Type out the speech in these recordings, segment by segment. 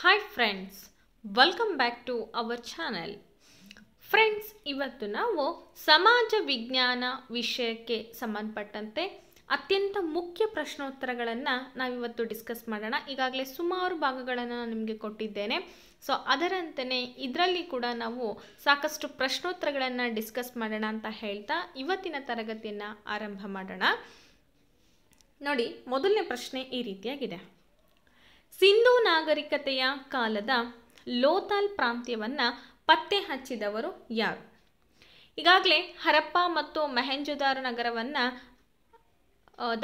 hi friends welcome back to our channel friends ಇವತ್ತು ನಾವು ಸಮಾಜ ವಿಜ್ಞಾನ ವಿಷಯಕ್ಕೆ ಸಂಬಂಧಪಟ್ಟಂತೆ ಅತ್ಯಂತ ಮುಖ್ಯ ಪ್ರಶ್ನೋತ್ತರಗಳನ್ನು ನಾವಿವತ್ತು ಡಿಸ್ಕಸ್ ಮಾಡೋಣ ಈಗಾಗಲೇ ಸುಮಾರು ಭಾಗಗಳನ್ನು ನಾನು ನಿಮಗೆ ಕೊಟ್ಟಿದ್ದೇನೆ ಸೊ ಅದರಂತೆಯೇ ಇದರಲ್ಲಿ ಕೂಡ ನಾವು ಸಾಕಷ್ಟು ಪ್ರಶ್ನೋತ್ತರಗಳನ್ನು ಡಿಸ್ಕಸ್ ಮಾಡೋಣ ಅಂತ ಹೇಳ್ತಾ ಇವತ್ತಿನ ತರಗತಿಯನ್ನು ಆರಂಭ ಮಾಡೋಣ ನೋಡಿ ಮೊದಲನೇ ಪ್ರಶ್ನೆ ಈ ರೀತಿಯಾಗಿದೆ ಸಿಂಧೂ ನಾಗರಿಕತೆಯ ಕಾಲದ ಲೋತಾಲ್ ಪ್ರಾಂತ್ಯವನ್ನು ಪತ್ತೆ ಹಚ್ಚಿದವರು ಯಾರು ಈಗಾಗಲೇ ಹರಪ್ಪ ಮತ್ತು ಮೆಹೆಂಜುದಾರ್ ನಗರವನ್ನು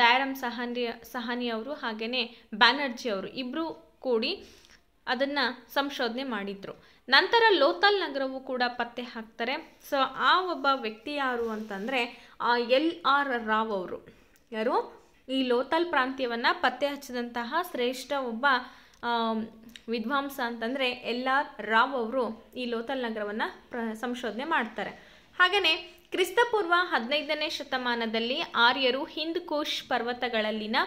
ದಯಾರಾಮ್ ಸಹಾನಿ ಸಹಾನಿ ಅವರು ಹಾಗೆಯೇ ಬ್ಯಾನರ್ಜಿ ಅವರು ಇಬ್ಬರು ಕೂಡಿ ಅದನ್ನು ಸಂಶೋಧನೆ ಮಾಡಿದರು ನಂತರ ಲೋತಲ್ ನಗರವು ಕೂಡ ಪತ್ತೆ ಹಾಕ್ತಾರೆ ಸೊ ಆ ಒಬ್ಬ ವ್ಯಕ್ತಿ ಯಾರು ಅಂತಂದರೆ ಎಲ್ ಆರ್ ರಾವ್ ಅವರು ಯಾರು ಈ ಲೋತಲ್ ಪ್ರಾಂತ್ಯವನ್ನು ಪತ್ತೆ ಹಚ್ಚಿದಂತಹ ಶ್ರೇಷ್ಠ ಒಬ್ಬ ವಿದ್ವಾಂಸ ಅಂತಂದರೆ ಎಲ್ ಆರ್ ರಾವ್ ಅವರು ಈ ಲೋತಲ್ ನಗರವನ್ನು ಪ್ರ ಸಂಶೋಧನೆ ಮಾಡ್ತಾರೆ ಹಾಗೆಯೇ ಕ್ರಿಸ್ತಪೂರ್ವ ಹದಿನೈದನೇ ಶತಮಾನದಲ್ಲಿ ಆರ್ಯರು ಹಿಂದ್ ಕುಶ್ ಪರ್ವತಗಳಲ್ಲಿನ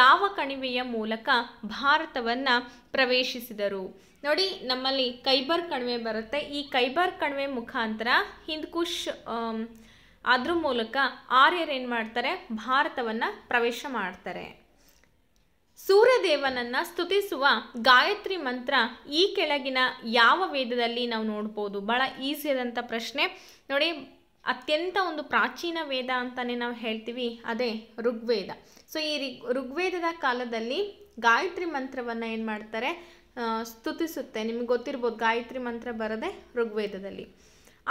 ಯಾವ ಕಣಿವೆಯ ಮೂಲಕ ಭಾರತವನ್ನು ಪ್ರವೇಶಿಸಿದರು ನೋಡಿ ನಮ್ಮಲ್ಲಿ ಕೈಬರ್ ಕಣಿವೆ ಬರುತ್ತೆ ಈ ಕೈಬರ್ ಕಣಿವೆ ಮುಖಾಂತರ ಹಿಂದ್ ಕುಶ್ ಅದ್ರ ಮೂಲಕ ಆರ್ಯರು ಏನು ಮಾಡ್ತಾರೆ ಭಾರತವನ್ನು ಪ್ರವೇಶ ಮಾಡ್ತಾರೆ ಸೂರ್ಯದೇವನನ್ನ ಸ್ತುತಿಸುವ ಗಾಯತ್ರಿ ಮಂತ್ರ ಈ ಕೆಳಗಿನ ಯಾವ ವೇದದಲ್ಲಿ ನಾವು ನೋಡ್ಬೋದು ಭಾಳ ಈಸಿಯಾದಂಥ ಪ್ರಶ್ನೆ ನೋಡಿ ಅತ್ಯಂತ ಒಂದು ಪ್ರಾಚೀನ ವೇದ ಅಂತಾನೆ ನಾವು ಹೇಳ್ತೀವಿ ಅದೇ ಋಗ್ವೇದ ಸೊ ಈ ಋಗ್ವೇದದ ಕಾಲದಲ್ಲಿ ಗಾಯತ್ರಿ ಮಂತ್ರವನ್ನು ಏನು ಮಾಡ್ತಾರೆ ಸ್ತುತಿಸುತ್ತೆ ನಿಮ್ಗೆ ಗೊತ್ತಿರ್ಬೋದು ಗಾಯತ್ರಿ ಮಂತ್ರ ಬರದೆ ಋಗ್ವೇದದಲ್ಲಿ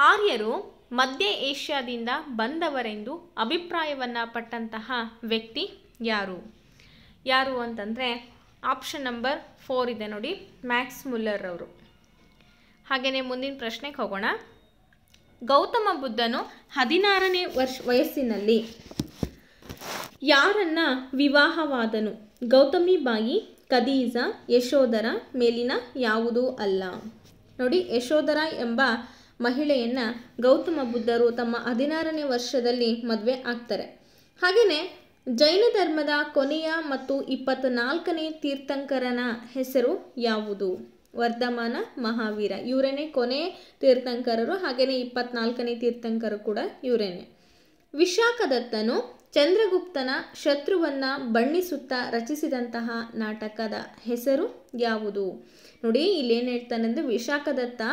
ಆರ್ಯರು ಮಧ್ಯ ಏಷ್ಯಾದಿಂದ ಬಂದವರೆಂದು ಅಭಿಪ್ರಾಯವನ್ನು ಪಟ್ಟಂತಹ ವ್ಯಕ್ತಿ ಯಾರು ಯಾರು ಅಂತಂದರೆ ಆಪ್ಷನ್ ನಂಬರ್ ಫೋರ್ ಇದೆ ನೋಡಿ ಮ್ಯಾಕ್ಸ್ ಮುಲ್ಲರ್ ಅವರು ಹಾಗೆಯೇ ಮುಂದಿನ ಪ್ರಶ್ನೆಗೆ ಹೋಗೋಣ ಗೌತಮ ಬುದ್ಧನು ಹದಿನಾರನೇ ವರ್ಷ ವಯಸ್ಸಿನಲ್ಲಿ ಯಾರನ್ನ ವಿವಾಹವಾದನು ಗೌತಮಿ ಬಾಯಿ ಕದೀಜ ಯಶೋಧರ ಮೇಲಿನ ಯಾವುದೂ ಅಲ್ಲ ನೋಡಿ ಯಶೋಧರ ಎಂಬ ಮಹಿಳೆಯನ್ನ ಗೌತಮ ಬುದ್ಧರು ತಮ್ಮ ಹದಿನಾರನೇ ವರ್ಷದಲ್ಲಿ ಮದುವೆ ಆಗ್ತಾರೆ ಹಾಗೇನೆ ಜೈನ ಧರ್ಮದ ಕೊನೆಯ ಮತ್ತು ಇಪ್ಪತ್ನಾಲ್ಕನೇ ತೀರ್ಥಂಕರನ ಹೆಸರು ಯಾವುದು ವರ್ಧಮಾನ ಮಹಾವೀರ ಇವರೇನೆ ಕೊನೆ ತೀರ್ಥಂಕರರು ಹಾಗೆಯೇ ಇಪ್ಪತ್ನಾಲ್ಕನೇ ತೀರ್ಥಂಕರು ಕೂಡ ಇವರೇನೆ ವಿಶಾಖದತ್ತನು ಚಂದ್ರಗುಪ್ತನ ಶತ್ರುವನ್ನ ಬಣ್ಣಿಸುತ್ತಾ ರಚಿಸಿದಂತಹ ನಾಟಕದ ಹೆಸರು ಯಾವುದು ನೋಡಿ ಇಲ್ಲೇನು ಹೇಳ್ತಾನೆಂದ್ರೆ ವಿಶಾಖದತ್ತ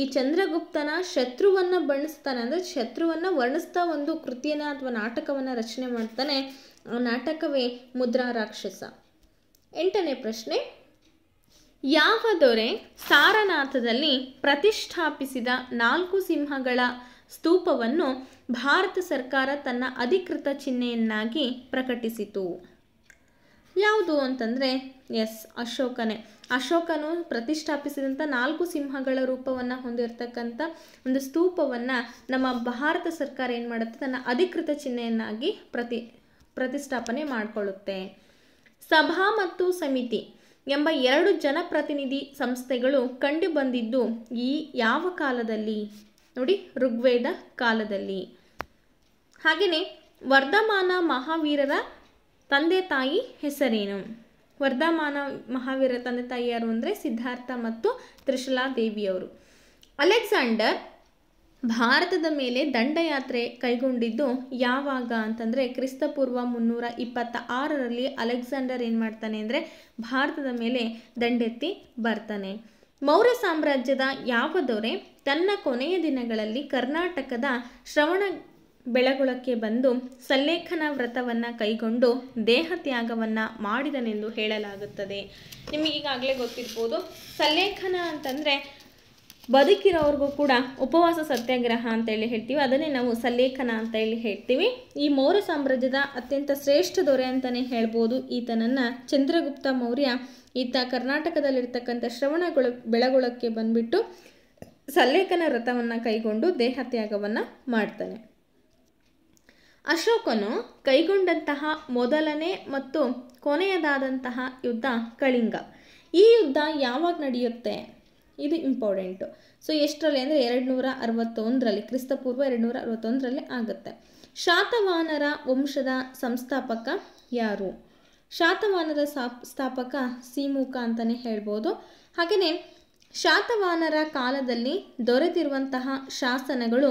ಈ ಚಂದ್ರಗುಪ್ತನ ಶತ್ರುವನ್ನ ಬಣ್ಣಿಸ್ತಾನೆ ಅಂದ್ರೆ ಶತ್ರುವನ್ನ ವರ್ಣಿಸ್ತಾ ಒಂದು ಕೃತಿಯನ್ನ ಅಥವಾ ನಾಟಕವನ್ನ ರಚನೆ ಮಾಡ್ತಾನೆ ಆ ನಾಟಕವೇ ಮುದ್ರಾ ರಾಕ್ಷಸ ಎಂಟನೇ ಪ್ರಶ್ನೆ ಯಾವ ದೊರೆ ಸಾರನಾಥದಲ್ಲಿ ಪ್ರತಿಷ್ಠಾಪಿಸಿದ ನಾಲ್ಕು ಸಿಂಹಗಳ ಸ್ತೂಪವನ್ನು ಭಾರತ ಸರ್ಕಾರ ತನ್ನ ಅಧಿಕೃತ ಚಿಹ್ನೆಯನ್ನಾಗಿ ಪ್ರಕಟಿಸಿತು ಯಾವುದು ಅಂತಂದರೆ ಎಸ್ ಅಶೋಕನೇ ಅಶೋಕನು ಪ್ರತಿಷ್ಠಾಪಿಸಿದಂಥ ನಾಲ್ಕು ಸಿಂಹಗಳ ರೂಪವನ್ನು ಹೊಂದಿರತಕ್ಕಂಥ ಒಂದು ಸ್ತೂಪವನ್ನು ನಮ್ಮ ಭಾರತ ಸರ್ಕಾರ ಏನು ಮಾಡುತ್ತೆ ತನ್ನ ಅಧಿಕೃತ ಚಿಹ್ನೆಯನ್ನಾಗಿ ಪ್ರತಿ ಪ್ರತಿಷ್ಠಾಪನೆ ಮಾಡಿಕೊಳ್ಳುತ್ತೆ ಸಭಾ ಮತ್ತು ಸಮಿತಿ ಎಂಬ ಎರಡು ಜನಪ್ರತಿನಿಧಿ ಸಂಸ್ಥೆಗಳು ಕಂಡುಬಂದಿದ್ದು ಈ ಯಾವ ಕಾಲದಲ್ಲಿ ನೋಡಿ ಋಗ್ವೇದ ಕಾಲದಲ್ಲಿ ಹಾಗೆಯೇ ವರ್ಧಮಾನ ಮಹಾವೀರರ ತಂದೆ ತಾಯಿ ಹೆಸರೇನು ವರ್ಧಮಾನ ಮಹಾವೀರ ತಂದೆ ತಾಯಿ ಯಾರು ಅಂದರೆ ಸಿದ್ಧಾರ್ಥ ಮತ್ತು ತ್ರಿಶಲಾ ದೇವಿಯವರು ಅಲೆಕ್ಸಾಂಡರ್ ಭಾರತದ ಮೇಲೆ ದಂಡಯಾತ್ರೆ ಕೈಗೊಂಡಿದ್ದು ಯಾವಾಗ ಅಂತಂದರೆ ಕ್ರಿಸ್ತಪೂರ್ವ ಮುನ್ನೂರ ಇಪ್ಪತ್ತ ಆರರಲ್ಲಿ ಅಲೆಕ್ಸಾಂಡರ್ ಏನು ಮಾಡ್ತಾನೆ ಅಂದರೆ ಭಾರತದ ಮೇಲೆ ದಂಡೆತ್ತಿ ಬರ್ತಾನೆ ಮೌರ್ಯ ಸಾಮ್ರಾಜ್ಯದ ಯಾವ ದೊರೆ ತನ್ನ ಕೊನೆಯ ದಿನಗಳಲ್ಲಿ ಕರ್ನಾಟಕದ ಶ್ರವಣ ಬೆಳಗೊಳಕ್ಕೆ ಬಂದು ಸಲ್ಲೇಖನ ವ್ರತವನ್ನು ಕೈಗೊಂಡು ದೇಹ ತ್ಯಾಗವನ್ನು ಮಾಡಿದನೆಂದು ಹೇಳಲಾಗುತ್ತದೆ ನಿಮಗೀಗಾಗಲೇ ಗೊತ್ತಿರ್ಬೋದು ಸಲ್ಲೇಖನ ಅಂತಂದರೆ ಬದುಕಿರೋವ್ರಿಗೂ ಕೂಡ ಉಪವಾಸ ಸತ್ಯಾಗ್ರಹ ಅಂತೇಳಿ ಹೇಳ್ತೀವಿ ಅದನ್ನೇ ನಾವು ಸಲ್ಲೇಖನ ಅಂತ ಹೇಳಿ ಹೇಳ್ತೀವಿ ಈ ಮೌರ್ಯ ಸಾಮ್ರಾಜ್ಯದ ಅತ್ಯಂತ ಶ್ರೇಷ್ಠ ದೊರೆ ಅಂತಲೇ ಹೇಳ್ಬೋದು ಈತನನ್ನ ಚಂದ್ರಗುಪ್ತ ಮೌರ್ಯ ಈತ ಕರ್ನಾಟಕದಲ್ಲಿರ್ತಕ್ಕಂಥ ಶ್ರವಣಗೊಳ ಬೆಳಗೊಳಕ್ಕೆ ಬಂದ್ಬಿಟ್ಟು ಸಲ್ಲೇಖನ ರಥವನ್ನ ಕೈಗೊಂಡು ದೇಹ ತ್ಯಾಗವನ್ನು ಮಾಡ್ತಾನೆ ಅಶೋಕನು ಕೈಗೊಂಡಂತಹ ಮೊದಲನೇ ಮತ್ತು ಕೊನೆಯದಾದಂತಹ ಯುದ್ಧ ಕಳಿಂಗ ಈ ಯುದ್ಧ ಯಾವಾಗ ನಡೆಯುತ್ತೆ ಇದು ಇಂಪಾರ್ಟೆಂಟು ಸೊ ಎಷ್ಟರಲ್ಲಿ ಅಂದರೆ ಎರಡು ನೂರ ಅರವತ್ತೊಂದರಲ್ಲಿ ಕ್ರಿಸ್ತಪೂರ್ವ ಎರಡು ನೂರ ಅರವತ್ತೊಂದರಲ್ಲಿ ಆಗುತ್ತೆ ಶಾತವಾನರ ವಂಶದ ಸಂಸ್ಥಾಪಕ ಯಾರು ಶಾತವಾನರ ಸ್ಥಾಪಕ ಸಿಮುಖ ಅಂತಲೇ ಹೇಳ್ಬೋದು ಹಾಗೆಯೇ ಶಾತವಾನರ ಕಾಲದಲ್ಲಿ ದೊರೆತಿರುವಂತಹ ಶಾಸನಗಳು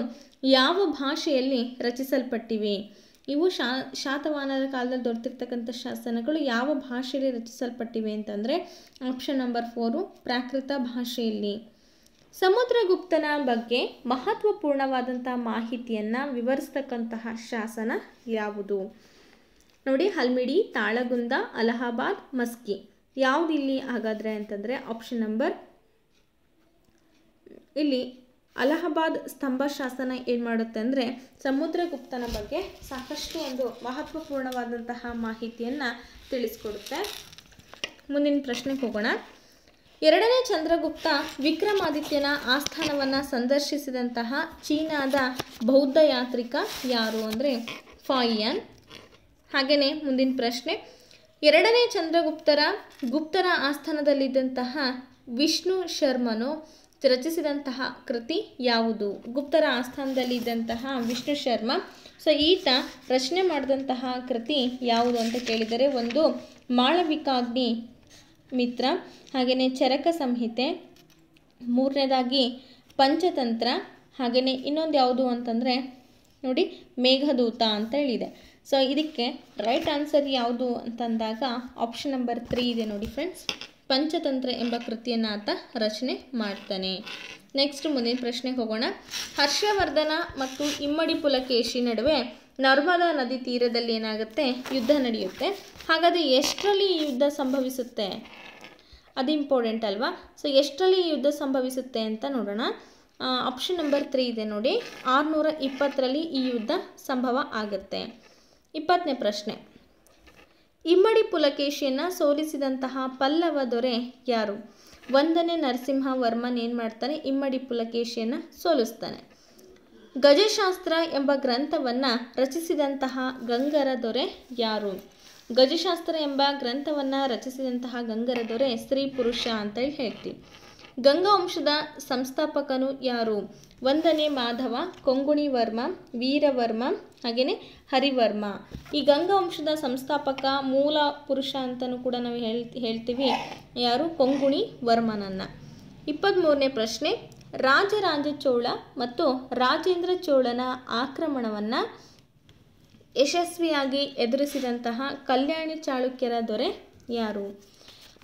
ಯಾವ ಭಾಷೆಯಲ್ಲಿ ರಚಿಸಲ್ಪಟ್ಟಿವೆ ಇವು ಶಾ ಶಾತವಾಹನರ ಕಾಲದಲ್ಲಿ ದೊರೆತಿರ್ತಕ್ಕಂಥ ಶಾಸನಗಳು ಯಾವ ಭಾಷೆಯಲ್ಲಿ ರಚಿಸಲ್ಪಟ್ಟಿವೆ ಅಂತಂದರೆ ಆಪ್ಷನ್ ನಂಬರ್ ಫೋರು ಪ್ರಾಕೃತ ಭಾಷೆಯಲ್ಲಿ ಸಮುದ್ರಗುಪ್ತನ ಬಗ್ಗೆ ಮಹತ್ವಪೂರ್ಣವಾದಂಥ ಮಾಹಿತಿಯನ್ನು ವಿವರಿಸ್ತಕ್ಕಂತಹ ಶಾಸನ ಯಾವುದು ನೋಡಿ ಹಲ್ಮಿಡಿ ತಾಳಗುಂದ ಅಲಹಾಬಾದ್ ಮಸ್ಕಿ ಯಾವುದಿಲ್ಲಿ ಹಾಗಾದರೆ ಅಂತಂದರೆ ಆಪ್ಷನ್ ನಂಬರ್ ಇಲ್ಲಿ ಅಲಹಾಬಾದ್ ಸ್ತಂಭ ಶಾಸನ ಏನು ಮಾಡುತ್ತೆ ಅಂದರೆ ಸಮುದ್ರಗುಪ್ತನ ಬಗ್ಗೆ ಸಾಕಷ್ಟು ಒಂದು ಮಹತ್ವಪೂರ್ಣವಾದಂತಹ ಮಾಹಿತಿಯನ್ನು ತಿಳಿಸ್ಕೊಡುತ್ತೆ ಮುಂದಿನ ಪ್ರಶ್ನೆಗೆ ಹೋಗೋಣ ಎರಡನೇ ಚಂದ್ರಗುಪ್ತ ವಿಕ್ರಮಾದಿತ್ಯನ ಆಸ್ಥಾನವನ್ನು ಸಂದರ್ಶಿಸಿದಂತಹ ಚೀನಾದ ಬೌದ್ಧ ಯಾತ್ರಿಕ ಯಾರು ಅಂದರೆ ಫಾಯಿಯನ್ ಹಾಗೆಯೇ ಮುಂದಿನ ಪ್ರಶ್ನೆ ಎರಡನೇ ಚಂದ್ರಗುಪ್ತರ ಗುಪ್ತರ ಆಸ್ಥಾನದಲ್ಲಿದ್ದಂತಹ ವಿಷ್ಣು ಶರ್ಮನು ರಚಿಸಿದಂತಹ ಕೃತಿ ಯಾವುದು ಗುಪ್ತರ ಆಸ್ಥಾನದಲ್ಲಿ ಇದ್ದಂತಹ ವಿಷ್ಣು ಶರ್ಮ ಸೊ ಈತ ರಚನೆ ಮಾಡಿದಂತಹ ಕೃತಿ ಯಾವುದು ಅಂತ ಕೇಳಿದರೆ ಒಂದು ಮಾಳವಿಕಾಗ್ನಿ ಮಿತ್ರ ಹಾಗೆಯೇ ಚರಕ ಸಂಹಿತೆ ಮೂರನೇದಾಗಿ ಪಂಚತಂತ್ರ ಹಾಗೆಯೇ ಇನ್ನೊಂದು ಯಾವುದು ಅಂತಂದರೆ ನೋಡಿ ಮೇಘದೂತ ಅಂತ ಹೇಳಿದೆ ಸೊ ಇದಕ್ಕೆ ರೈಟ್ ಆನ್ಸರ್ ಯಾವುದು ಅಂತಂದಾಗ ಆಪ್ಷನ್ ನಂಬರ್ ತ್ರೀ ಇದೆ ನೋಡಿ ಫ್ರೆಂಡ್ಸ್ ಪಂಚತಂತ್ರ ಎಂಬ ಕೃತಿಯನ್ನು ಆತ ರಚನೆ ಮಾಡ್ತಾನೆ ನೆಕ್ಸ್ಟ್ ಮುಂದಿನ ಪ್ರಶ್ನೆಗೆ ಹೋಗೋಣ ಹರ್ಷವರ್ಧನ ಮತ್ತು ಇಮ್ಮಡಿ ಪುಲಕೇಶಿ ನಡುವೆ ನರ್ಮದಾ ನದಿ ತೀರದಲ್ಲಿ ಏನಾಗುತ್ತೆ ಯುದ್ಧ ನಡೆಯುತ್ತೆ ಹಾಗಾದರೆ ಎಷ್ಟರಲ್ಲಿ ಈ ಯುದ್ಧ ಸಂಭವಿಸುತ್ತೆ ಅದು ಇಂಪಾರ್ಟೆಂಟ್ ಅಲ್ವಾ ಸೊ ಎಷ್ಟರಲ್ಲಿ ಈ ಯುದ್ಧ ಸಂಭವಿಸುತ್ತೆ ಅಂತ ನೋಡೋಣ ಆಪ್ಷನ್ ನಂಬರ್ ತ್ರೀ ಇದೆ ನೋಡಿ ಆರುನೂರ ಇಪ್ಪತ್ತರಲ್ಲಿ ಈ ಯುದ್ಧ ಸಂಭವ ಆಗುತ್ತೆ ಇಪ್ಪತ್ತನೇ ಪ್ರಶ್ನೆ ಇಮ್ಮಡಿ ಪುಲಕೇಶಿಯನ್ನು ಸೋಲಿಸಿದಂತಹ ಪಲ್ಲವ ದೊರೆ ಯಾರು ಒಂದನೇ ನರಸಿಂಹವರ್ಮನ್ ಏನು ಮಾಡ್ತಾನೆ ಇಮ್ಮಡಿ ಪುಲಕೇಶಿಯನ್ನು ಸೋಲಿಸ್ತಾನೆ ಗಜಶಾಸ್ತ್ರ ಎಂಬ ಗ್ರಂಥವನ್ನು ರಚಿಸಿದಂತಹ ಗಂಗರ ದೊರೆ ಯಾರು ಗಜಶಾಸ್ತ್ರ ಎಂಬ ಗ್ರಂಥವನ್ನು ರಚಿಸಿದಂತಹ ಗಂಗರ ದೊರೆ ಸ್ತ್ರೀ ಪುರುಷ ಅಂತೇಳಿ ಹೇಳ್ತೀವಿ ಗಂಗಾ ವಂಶದ ಸಂಸ್ಥಾಪಕನು ಯಾರು ಒಂದನೇ ಮಾಧವ ಕೊಂಗುಣಿ ವರ್ಮ ವೀರವರ್ಮ ಹಾಗೇನೆ ಹರಿವರ್ಮ ಈ ಗಂಗಾ ವಂಶದ ಸಂಸ್ಥಾಪಕ ಮೂಲ ಪುರುಷ ಅಂತಲೂ ಕೂಡ ನಾವು ಹೇಳ್ತೀವಿ ಯಾರು ಕೊಂಗುಣಿ ವರ್ಮನನ್ನ ಮೂರನೇ ಪ್ರಶ್ನೆ ರಾಜರಾಜ ಚೋಳ ಮತ್ತು ರಾಜೇಂದ್ರ ಚೋಳನ ಆಕ್ರಮಣವನ್ನ ಯಶಸ್ವಿಯಾಗಿ ಎದುರಿಸಿದಂತಹ ಕಲ್ಯಾಣಿ ಚಾಳುಕ್ಯರ ದೊರೆ ಯಾರು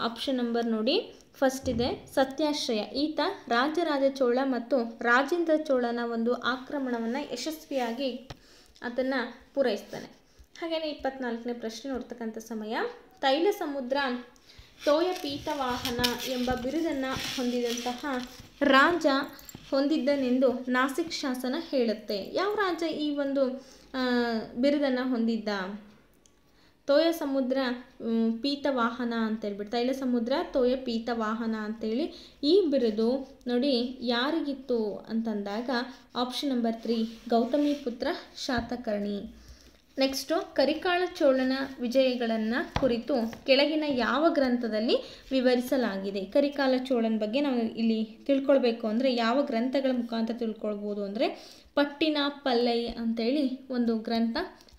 ಆಪ್ಷನ್ ನಂಬರ್ ನೋಡಿ ಫಸ್ಟ್ ಇದೆ ಸತ್ಯಾಶ್ರಯ ಈತ ರಾಜರಾಜ ಚೋಳ ಮತ್ತು ರಾಜೇಂದ್ರ ಚೋಳನ ಒಂದು ಆಕ್ರಮಣವನ್ನು ಯಶಸ್ವಿಯಾಗಿ ಅದನ್ನು ಪೂರೈಸ್ತಾನೆ ಹಾಗೆಯೇ ಇಪ್ಪತ್ನಾಲ್ಕನೇ ಪ್ರಶ್ನೆ ನೋಡ್ತಕ್ಕಂಥ ಸಮಯ ತೈಲ ಸಮುದ್ರ ತೋಯ ವಾಹನ ಎಂಬ ಬಿರುದನ್ನು ಹೊಂದಿದಂತಹ ರಾಜ ಹೊಂದಿದ್ದನೆಂದು ನಾಸಿಕ್ ಶಾಸನ ಹೇಳುತ್ತೆ ಯಾವ ರಾಜ ಈ ಒಂದು ಬಿರುದನ್ನು ಹೊಂದಿದ್ದ ತೋಯ ಸಮುದ್ರ ಪೀತ ವಾಹನ ಹೇಳ್ಬಿಟ್ಟು ತೈಲ ಸಮುದ್ರ ತೋಯ ಪೀತ ವಾಹನ ಅಂತೇಳಿ ಈ ಬಿರುದು ನೋಡಿ ಯಾರಿಗಿತ್ತು ಅಂತಂದಾಗ ಆಪ್ಷನ್ ನಂಬರ್ ತ್ರೀ ಗೌತಮಿ ಪುತ್ರ ಶಾತಕರ್ಣಿ ನೆಕ್ಸ್ಟು ಕರಿಕಾಳ ಚೋಳನ ವಿಜಯಗಳನ್ನು ಕುರಿತು ಕೆಳಗಿನ ಯಾವ ಗ್ರಂಥದಲ್ಲಿ ವಿವರಿಸಲಾಗಿದೆ ಕರಿಕಾಲ ಚೋಳನ ಬಗ್ಗೆ ನಾವು ಇಲ್ಲಿ ತಿಳ್ಕೊಳ್ಬೇಕು ಅಂದರೆ ಯಾವ ಗ್ರಂಥಗಳ ಮುಖಾಂತರ ತಿಳ್ಕೊಳ್ಬೋದು ಅಂದರೆ ಪಟ್ಟಿನ ಪಲ್ಲೈ ಅಂತೇಳಿ ಒಂದು ಗ್ರಂಥ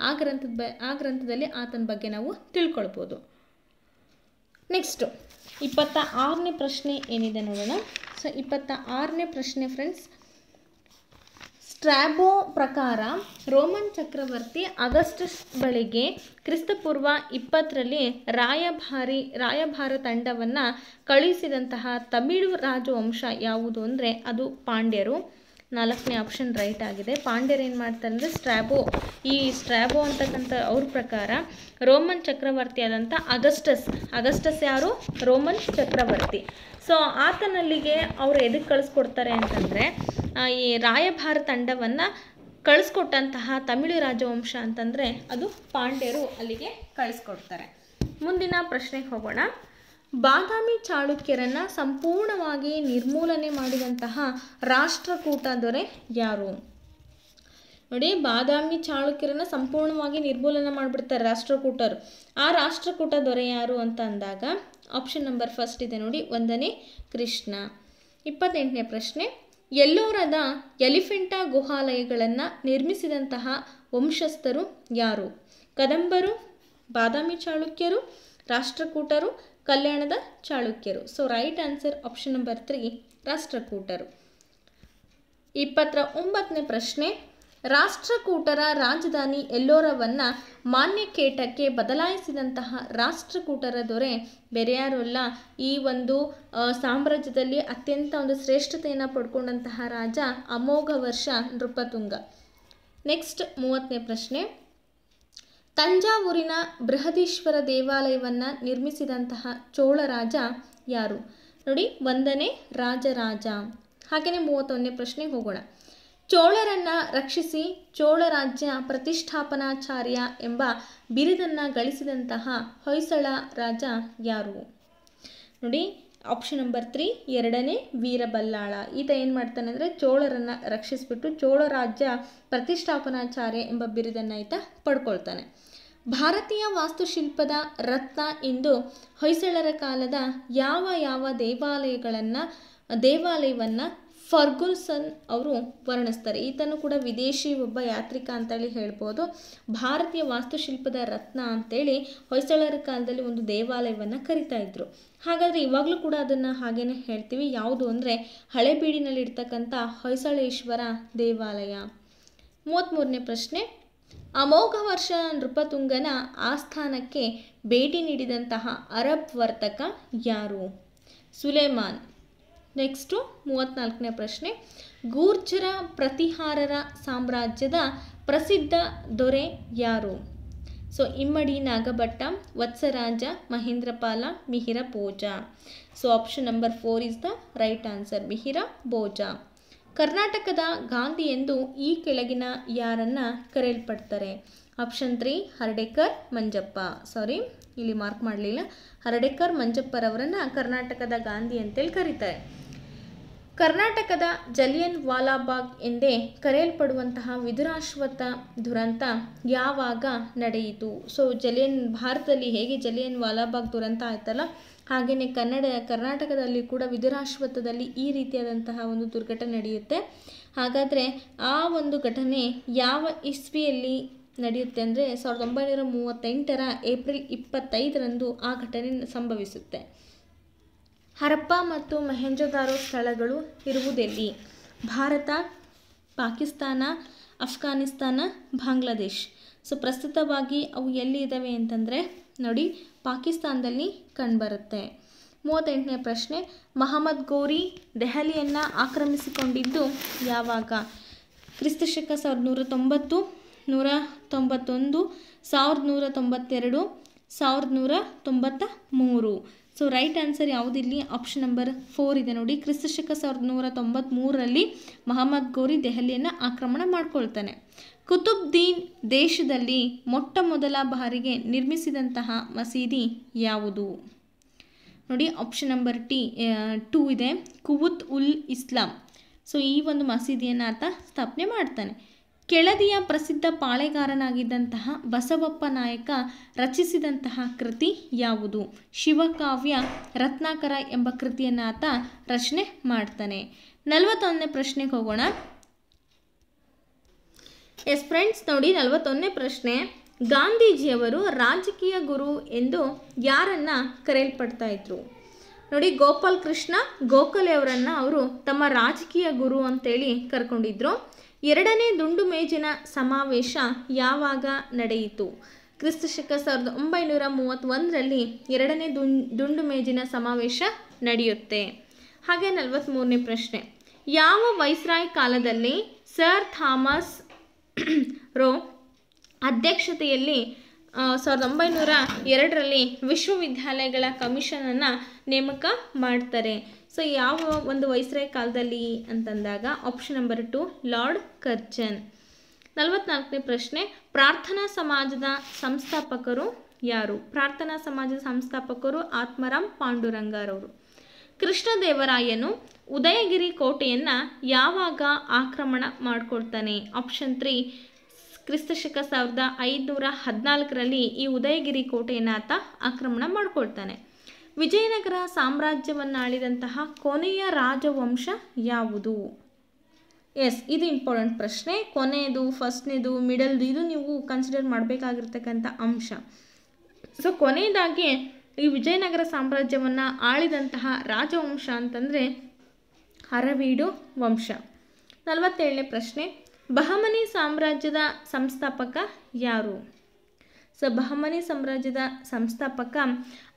ಆ ಗ್ರಂಥದ ಬ ಆ ಗ್ರಂಥದಲ್ಲಿ ಆತನ ಬಗ್ಗೆ ನಾವು ತಿಳ್ಕೊಳ್ಬೋದು ನೆಕ್ಸ್ಟು ಇಪ್ಪತ್ತ ಆರನೇ ಪ್ರಶ್ನೆ ಏನಿದೆ ನೋಡೋಣ ಸೊ ಇಪ್ಪತ್ತ ಆರನೇ ಪ್ರಶ್ನೆ ಫ್ರೆಂಡ್ಸ್ ಸ್ಟ್ರಾಬೋ ಪ್ರಕಾರ ರೋಮನ್ ಚಕ್ರವರ್ತಿ ಆಗಸ್ಟಸ್ ಬಳಿಗೆ ಕ್ರಿಸ್ತಪೂರ್ವ ಇಪ್ಪತ್ತರಲ್ಲಿ ರಾಯಭಾರಿ ರಾಯಭಾರ ತಂಡವನ್ನು ಕಳುಹಿಸಿದಂತಹ ತಮಿಳು ರಾಜವಂಶ ಯಾವುದು ಅಂದರೆ ಅದು ಪಾಂಡ್ಯರು ನಾಲ್ಕನೇ ಆಪ್ಷನ್ ರೈಟ್ ಆಗಿದೆ ಪಾಂಡ್ಯರು ಏನು ಮಾಡ್ತಾರೆ ಅಂದರೆ ಸ್ಟ್ರಾಬೋ ಈ ಸ್ಟ್ರಾಬೋ ಅಂತಕ್ಕಂಥ ಅವ್ರ ಪ್ರಕಾರ ರೋಮನ್ ಚಕ್ರವರ್ತಿ ಆದಂಥ ಅಗಸ್ಟಸ್ ಅಗಸ್ಟಸ್ ಯಾರು ರೋಮನ್ ಚಕ್ರವರ್ತಿ ಸೊ ಆತನಲ್ಲಿಗೆ ಅವರು ಎದಕ್ಕೆ ಕಳಿಸ್ಕೊಡ್ತಾರೆ ಅಂತಂದರೆ ಈ ರಾಯಭಾರ ತಂಡವನ್ನು ಕಳಿಸ್ಕೊಟ್ಟಂತಹ ತಮಿಳು ರಾಜವಂಶ ಅಂತಂದರೆ ಅದು ಪಾಂಡ್ಯರು ಅಲ್ಲಿಗೆ ಕಳಿಸ್ಕೊಡ್ತಾರೆ ಮುಂದಿನ ಪ್ರಶ್ನೆಗೆ ಹೋಗೋಣ ಬಾದಾಮಿ ಚಾಳುಕ್ಯರನ್ನ ಸಂಪೂರ್ಣವಾಗಿ ನಿರ್ಮೂಲನೆ ಮಾಡಿದಂತಹ ರಾಷ್ಟ್ರಕೂಟ ದೊರೆ ಯಾರು ನೋಡಿ ಬಾದಾಮಿ ಚಾಳುಕ್ಯರನ್ನ ಸಂಪೂರ್ಣವಾಗಿ ನಿರ್ಮೂಲನೆ ಮಾಡಿಬಿಡ್ತಾರೆ ರಾಷ್ಟ್ರಕೂಟರು ಆ ರಾಷ್ಟ್ರಕೂಟ ದೊರೆ ಯಾರು ಅಂತ ಅಂದಾಗ ಆಪ್ಷನ್ ನಂಬರ್ ಫಸ್ಟ್ ಇದೆ ನೋಡಿ ಒಂದನೇ ಕೃಷ್ಣ ಇಪ್ಪತ್ತೆಂಟನೇ ಪ್ರಶ್ನೆ ಎಲ್ಲೋರದ ಎಲಿಫೆಂಟಾ ಗುಹಾಲಯಗಳನ್ನು ನಿರ್ಮಿಸಿದಂತಹ ವಂಶಸ್ಥರು ಯಾರು ಕದಂಬರು ಬಾದಾಮಿ ಚಾಳುಕ್ಯರು ರಾಷ್ಟ್ರಕೂಟರು ಕಲ್ಯಾಣದ ಚಾಳುಕ್ಯರು so right answer option number three ರಾಷ್ಟ್ರಕೂಟರು ಇಪ್ಪತ್ತರ ಒಂಬತ್ತನೇ ಪ್ರಶ್ನೆ ರಾಷ್ಟ್ರಕೂಟರ ರಾಜಧಾನಿ ಎಲ್ಲೋರವನ್ನು ಕೇಟಕ್ಕೆ ಬದಲಾಯಿಸಿದಂತಹ ರಾಷ್ಟ್ರಕೂಟರ ದೊರೆ ಬೇರೆ ಯಾರು ಅಲ್ಲ ಈ ಒಂದು ಸಾಮ್ರಾಜ್ಯದಲ್ಲಿ ಅತ್ಯಂತ ಒಂದು ಶ್ರೇಷ್ಠತೆಯನ್ನು ಪಡ್ಕೊಂಡಂತಹ ರಾಜ ಅಮೋಘ ವರ್ಷ ನೃಪತುಂಗ ನೆಕ್ಸ್ಟ್ ಮೂವತ್ತನೇ ಪ್ರಶ್ನೆ ತಂಜಾವೂರಿನ ಬೃಹದೀಶ್ವರ ದೇವಾಲಯವನ್ನು ನಿರ್ಮಿಸಿದಂತಹ ಚೋಳ ರಾಜ ಯಾರು ನೋಡಿ ಒಂದನೇ ರಾಜರಾಜ ಹಾಗೇನೆ ಮೂವತ್ತೊಂದನೇ ಪ್ರಶ್ನೆ ಹೋಗೋಣ ಚೋಳರನ್ನ ರಕ್ಷಿಸಿ ಚೋಳ ರಾಜ್ಯ ಪ್ರತಿಷ್ಠಾಪನಾಚಾರ್ಯ ಎಂಬ ಬಿರುದನ್ನ ಗಳಿಸಿದಂತಹ ಹೊಯ್ಸಳ ರಾಜ ಯಾರು ನೋಡಿ ಆಪ್ಷನ್ ನಂಬರ್ ತ್ರೀ ಎರಡನೇ ವೀರಬಲ್ಲಾಳ ಈತ ಏನು ಮಾಡ್ತಾನೆ ಅಂದರೆ ಚೋಳರನ್ನು ರಕ್ಷಿಸಿಬಿಟ್ಟು ಚೋಳ ರಾಜ್ಯ ಪ್ರತಿಷ್ಠಾಪನಾಚಾರ್ಯ ಎಂಬ ಬಿರುದನ್ನು ಈತ ಪಡ್ಕೊಳ್ತಾನೆ ಭಾರತೀಯ ವಾಸ್ತುಶಿಲ್ಪದ ರತ್ನ ಎಂದು ಹೊಯ್ಸಳರ ಕಾಲದ ಯಾವ ಯಾವ ದೇವಾಲಯಗಳನ್ನು ದೇವಾಲಯವನ್ನು ಫರ್ಗುಲ್ಸನ್ ಅವರು ವರ್ಣಿಸ್ತಾರೆ ಈತನು ಕೂಡ ವಿದೇಶಿ ಒಬ್ಬ ಯಾತ್ರಿಕ ಅಂತೇಳಿ ಹೇಳ್ಬೋದು ಭಾರತೀಯ ವಾಸ್ತುಶಿಲ್ಪದ ರತ್ನ ಅಂತೇಳಿ ಹೊಯ್ಸಳರ ಕಾಲದಲ್ಲಿ ಒಂದು ದೇವಾಲಯವನ್ನು ಕರಿತಾ ಇದ್ರು ಹಾಗಾದರೆ ಇವಾಗಲೂ ಕೂಡ ಅದನ್ನು ಹಾಗೇನೆ ಹೇಳ್ತೀವಿ ಯಾವುದು ಅಂದರೆ ಹಳೆಬೀಡಿನಲ್ಲಿರ್ತಕ್ಕಂಥ ಹೊಯ್ಸಳೇಶ್ವರ ದೇವಾಲಯ ಮೂವತ್ತ್ಮೂರನೇ ಪ್ರಶ್ನೆ ಅಮೋಘ ವರ್ಷ ನೃಪತುಂಗನ ಆಸ್ಥಾನಕ್ಕೆ ಭೇಟಿ ನೀಡಿದಂತಹ ಅರಬ್ ವರ್ತಕ ಯಾರು ಸುಲೇಮಾನ್ ನೆಕ್ಸ್ಟು ಮೂವತ್ತ್ನಾಲ್ಕನೇ ಪ್ರಶ್ನೆ ಗೂರ್ಜರ ಪ್ರತಿಹಾರರ ಸಾಮ್ರಾಜ್ಯದ ಪ್ರಸಿದ್ಧ ದೊರೆ ಯಾರು ಸೊ ಇಮ್ಮಡಿ Nagabhata Vatsaraja Mahendrapala Mihira Bhoja so option number four is the right answer Mihira Bhoja ಕರ್ನಾಟಕದ ಗಾಂಧಿ ಎಂದು ಈ ಕೆಳಗಿನ ಯಾರನ್ನು ಕರೆಯಲ್ಪಡ್ತಾರೆ option three Hardekar Manjappa sorry ಇಲ್ಲಿ ಮಾರ್ಕ್ ಮಾಡಲಿಲ್ಲ ಹರಡೇಕರ್ ಮಂಜಪ್ಪರವರನ್ನು ಕರ್ನಾಟಕದ ಗಾಂಧಿ ಅಂತೇಳಿ ಕರೀತಾರೆ ಕರ್ನಾಟಕದ ಜಲಿಯನ್ ವಾಲಾಬಾಗ್ ಎಂದೇ ಕರೆಯಲ್ಪಡುವಂತಹ ವಿಧುರಾಶ್ವತ್ಥ ದುರಂತ ಯಾವಾಗ ನಡೆಯಿತು ಸೊ ಜಲಿಯನ್ ಭಾರತದಲ್ಲಿ ಹೇಗೆ ಜಲಿಯನ್ ವಾಲಾಬಾಗ್ ದುರಂತ ಆಯ್ತಲ್ಲ ಹಾಗೆಯೇ ಕನ್ನಡ ಕರ್ನಾಟಕದಲ್ಲಿ ಕೂಡ ವಿಧುರಾಶ್ವತ್ಥದಲ್ಲಿ ಈ ರೀತಿಯಾದಂತಹ ಒಂದು ದುರ್ಘಟನೆ ನಡೆಯುತ್ತೆ ಹಾಗಾದರೆ ಆ ಒಂದು ಘಟನೆ ಯಾವ ಇಸ್ವಿಯಲ್ಲಿ ನಡೆಯುತ್ತೆ ಅಂದರೆ ಸಾವಿರದ ಒಂಬೈನೂರ ಮೂವತ್ತೆಂಟರ ಏಪ್ರಿಲ್ ಇಪ್ಪತ್ತೈದರಂದು ಆ ಘಟನೆ ಸಂಭವಿಸುತ್ತೆ ಹರಪ್ಪ ಮತ್ತು ಮೆಹೆಂಜೊದಾರೋ ಸ್ಥಳಗಳು ಇರುವುದೆಲ್ಲಿ ಭಾರತ ಪಾಕಿಸ್ತಾನ ಅಫ್ಘಾನಿಸ್ತಾನ ಬಾಂಗ್ಲಾದೇಶ್ ಸೊ ಪ್ರಸ್ತುತವಾಗಿ ಅವು ಎಲ್ಲಿ ಇದ್ದಾವೆ ಅಂತಂದರೆ ನೋಡಿ ಪಾಕಿಸ್ತಾನದಲ್ಲಿ ಕಂಡುಬರುತ್ತೆ ಮೂವತ್ತೆಂಟನೇ ಪ್ರಶ್ನೆ ಮಹಮ್ಮದ್ ಗೌರಿ ದೆಹಲಿಯನ್ನು ಆಕ್ರಮಿಸಿಕೊಂಡಿದ್ದು ಯಾವಾಗ ಕ್ರಿಸ್ತ ಶಕ ಸಾವಿರದ ನೂರ ತೊಂಬತ್ತು ನೂರ ತೊಂಬತ್ತೊಂದು ಸಾವಿರದ ನೂರ ತೊಂಬತ್ತೆರಡು ಸಾವಿರದ ನೂರ ತೊಂಬತ್ತ ಮೂರು ಸೊ ರೈಟ್ ಆನ್ಸರ್ ಇಲ್ಲಿ ಆಪ್ಷನ್ ನಂಬರ್ ಫೋರ್ ಇದೆ ನೋಡಿ ಕ್ರಿಸ್ತಶಕ ಸಾವಿರದ ನೂರ ಮೂರರಲ್ಲಿ ಮಹಮ್ಮದ್ ಗೋರಿ ದೆಹಲಿಯನ್ನು ಆಕ್ರಮಣ ಮಾಡಿಕೊಳ್ತಾನೆ ಕುತುಬ್ದೀನ್ ದೇಶದಲ್ಲಿ ಮೊಟ್ಟ ಮೊದಲ ಬಾರಿಗೆ ನಿರ್ಮಿಸಿದಂತಹ ಮಸೀದಿ ಯಾವುದು ನೋಡಿ ಆಪ್ಷನ್ ನಂಬರ್ ಟಿ ಟು ಇದೆ ಕುವುತ್ ಉಲ್ ಇಸ್ಲಾಂ ಸೊ ಈ ಒಂದು ಮಸೀದಿಯನ್ನು ಆತ ಸ್ಥಾಪನೆ ಮಾಡ್ತಾನೆ ಕೆಳದಿಯ ಪ್ರಸಿದ್ಧ ಪಾಳೆಗಾರನಾಗಿದ್ದಂತಹ ಬಸವಪ್ಪ ನಾಯಕ ರಚಿಸಿದಂತಹ ಕೃತಿ ಯಾವುದು ಶಿವಕಾವ್ಯ ರತ್ನಾಕರ ಎಂಬ ಕೃತಿಯನ್ನು ಆತ ರಚನೆ ಮಾಡ್ತಾನೆ ನಲವತ್ತೊಂದನೇ ಪ್ರಶ್ನೆಗೆ ಹೋಗೋಣ ಎಸ್ ಫ್ರೆಂಡ್ಸ್ ನೋಡಿ ನಲವತ್ತೊಂದನೇ ಪ್ರಶ್ನೆ ಗಾಂಧೀಜಿಯವರು ರಾಜಕೀಯ ಗುರು ಎಂದು ಯಾರನ್ನ ಕರೆಯಲ್ಪಡ್ತಾ ಇದ್ರು ನೋಡಿ ಗೋಪಾಲ್ ಕೃಷ್ಣ ಗೋಖಲೆ ಅವರನ್ನು ಅವರು ತಮ್ಮ ರಾಜಕೀಯ ಗುರು ಅಂತೇಳಿ ಕರ್ಕೊಂಡಿದ್ರು ಎರಡನೇ ದುಂಡು ಮೇಜಿನ ಸಮಾವೇಶ ಯಾವಾಗ ನಡೆಯಿತು ಕ್ರಿಸ್ತಶಕ ಸಾವಿರದ ಒಂಬೈನೂರ ಮೂವತ್ತೊಂದರಲ್ಲಿ ಎರಡನೇ ದುಂಡ್ ದುಂಡು ಮೇಜಿನ ಸಮಾವೇಶ ನಡೆಯುತ್ತೆ ಹಾಗೆ ನಲವತ್ತ್ಮೂರನೇ ಪ್ರಶ್ನೆ ಯಾವ ವೈಸ್ರಾಯ್ ಕಾಲದಲ್ಲಿ ಸರ್ ಥಾಮಸ್ ರೋ ಅಧ್ಯಕ್ಷತೆಯಲ್ಲಿ ಸಾವಿರದ ಒಂಬೈನೂರ ಎರಡರಲ್ಲಿ ವಿಶ್ವವಿದ್ಯಾಲಯಗಳ ಕಮಿಷನನ್ನು ನೇಮಕ ಮಾಡ್ತಾರೆ ಸೊ ಯಾವ ಒಂದು ವೈಸ್ರಾಯ್ ಕಾಲದಲ್ಲಿ ಅಂತಂದಾಗ option number two Lord Curzon ನಲವತ್ನಾಲ್ಕನೇ ಪ್ರಶ್ನೆ ಪ್ರಾರ್ಥನಾ ಸಮಾಜದ ಸಂಸ್ಥಾಪಕರು ಯಾರು ಪ್ರಾರ್ಥನಾ ಸಮಾಜದ ಸಂಸ್ಥಾಪಕರು ಆತ್ಮರಾಮ್ ಪಾಂಡುರಂಗಾರವರು ಕೃಷ್ಣದೇವರಾಯನು ಉದಯಗಿರಿ ಕೋಟೆಯನ್ನು ಯಾವಾಗ ಆಕ್ರಮಣ ಮಾಡಿಕೊಡ್ತಾನೆ ಆಪ್ಷನ್ ತ್ರೀ ಕ್ರಿಸ್ತಶಕ ಸಾವಿರದ ಐದುನೂರ ಹದಿನಾಲ್ಕರಲ್ಲಿ ಈ ಉದಯಗಿರಿ ಕೋಟೆಯನ್ನು ಆತ ಆಕ್ರಮಣ ಮಾಡಿಕೊಡ್ತಾನೆ ವಿಜಯನಗರ ಸಾಮ್ರಾಜ್ಯವನ್ನು ಆಳಿದಂತಹ ಕೊನೆಯ ರಾಜವಂಶ ಯಾವುದು ಎಸ್ ಇದು ಇಂಪಾರ್ಟೆಂಟ್ ಪ್ರಶ್ನೆ ಕೊನೆಯದು ಫಸ್ಟ್ನೇದು ಮಿಡಲ್ದು ಇದು ನೀವು ಕನ್ಸಿಡರ್ ಮಾಡಬೇಕಾಗಿರ್ತಕ್ಕಂಥ ಅಂಶ ಸೊ ಕೊನೆಯದಾಗಿ ಈ ವಿಜಯನಗರ ಸಾಮ್ರಾಜ್ಯವನ್ನು ಆಳಿದಂತಹ ರಾಜವಂಶ ಅಂತಂದರೆ ಅರವೀಡು ವಂಶ ನಲವತ್ತೇಳನೇ ಪ್ರಶ್ನೆ ಬಹಮನಿ ಸಾಮ್ರಾಜ್ಯದ ಸಂಸ್ಥಾಪಕ ಯಾರು ಸೊ ಬಹಮನಿ ಸಾಮ್ರಾಜ್ಯದ ಸಂಸ್ಥಾಪಕ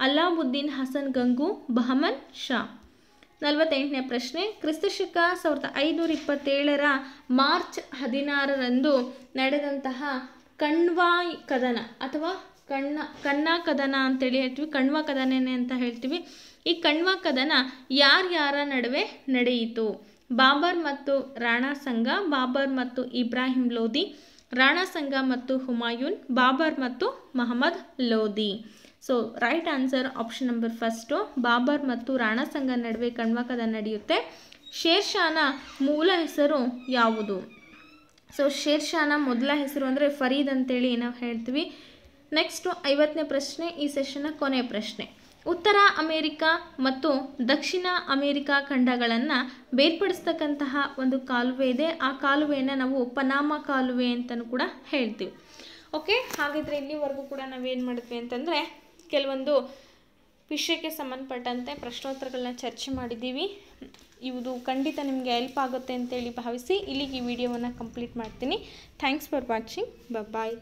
ಅಲ್ಲಾಬುದ್ದೀನ್ ಹಸನ್ ಗಂಗು ಬಹಮನ್ ಶಾ ನಲವತ್ತೆಂಟನೇ ಪ್ರಶ್ನೆ ಕ್ರಿಸ್ತಶಕ ಸಾವಿರದ ಐನೂರ ಇಪ್ಪತ್ತೇಳರ ಮಾರ್ಚ್ ಹದಿನಾರರಂದು ನಡೆದಂತಹ ಕಣ್ವಾಯ್ ಕದನ ಅಥವಾ ಕಣ್ಣ ಕಣ್ಣ ಕದನ ಅಂತೇಳಿ ಹೇಳ್ತೀವಿ ಕಣ್ವ ಕದನನೇ ಅಂತ ಹೇಳ್ತೀವಿ ಈ ಕಣ್ವ ಕದನ ಯಾರ್ಯಾರ ನಡುವೆ ನಡೆಯಿತು ಬಾಬರ್ ಮತ್ತು ರಾಣಾ ಸಂಘ ಬಾಬರ್ ಮತ್ತು ಇಬ್ರಾಹಿಂ ಲೋಧಿ ರಾಣಾ ಮತ್ತು ಹುಮಾಯೂನ್ ಬಾಬರ್ ಮತ್ತು Mahmud Lodi so right answer option number first Babur ಮತ್ತು ರಾಣಾ ನಡುವೆ ಕಣ್ಮಕದ ನಡೆಯುತ್ತೆ ಶೇರ್ಷಾನ ಮೂಲ ಹೆಸರು ಯಾವುದು ಸೊ ಶೇರ್ಷಾನ ಮೊದಲ ಹೆಸರು ಅಂದರೆ ಫರೀದ್ ಅಂತೇಳಿ ನಾವು ಹೇಳ್ತೀವಿ ನೆಕ್ಸ್ಟು ಐವತ್ತನೇ ಪ್ರಶ್ನೆ ಈ ಸೆಷನ್ನ ಕೊನೆಯ ಪ್ರಶ್ನೆ ಉತ್ತರ ಅಮೇರಿಕಾ ಮತ್ತು ದಕ್ಷಿಣ ಅಮೇರಿಕಾ ಖಂಡಗಳನ್ನು ಬೇರ್ಪಡಿಸ್ತಕ್ಕಂತಹ ಒಂದು ಕಾಲುವೆ ಇದೆ ಆ ಕಾಲುವೆಯನ್ನು ನಾವು ಪನಾಮ ಕಾಲುವೆ ಅಂತಲೂ ಕೂಡ ಹೇಳ್ತೀವಿ ಓಕೆ ಹಾಗಿದ್ರೆ ಇಲ್ಲಿವರೆಗೂ ಕೂಡ ನಾವೇನು ಮಾಡಿದ್ವಿ ಅಂತಂದರೆ ಕೆಲವೊಂದು ವಿಷಯಕ್ಕೆ ಸಂಬಂಧಪಟ್ಟಂತೆ ಪ್ರಶ್ನೋತ್ತರಗಳನ್ನ ಚರ್ಚೆ ಮಾಡಿದ್ದೀವಿ ಇವುದು ಖಂಡಿತ ನಿಮಗೆ ಹೆಲ್ಪ್ ಆಗುತ್ತೆ ಅಂತೇಳಿ ಭಾವಿಸಿ ಇಲ್ಲಿಗೆ ಈ ವಿಡಿಯೋವನ್ನು ಕಂಪ್ಲೀಟ್ ಮಾಡ್ತೀನಿ ಥ್ಯಾಂಕ್ಸ್ ಫಾರ್ ವಾಚಿಂಗ್ ಬಾಯ್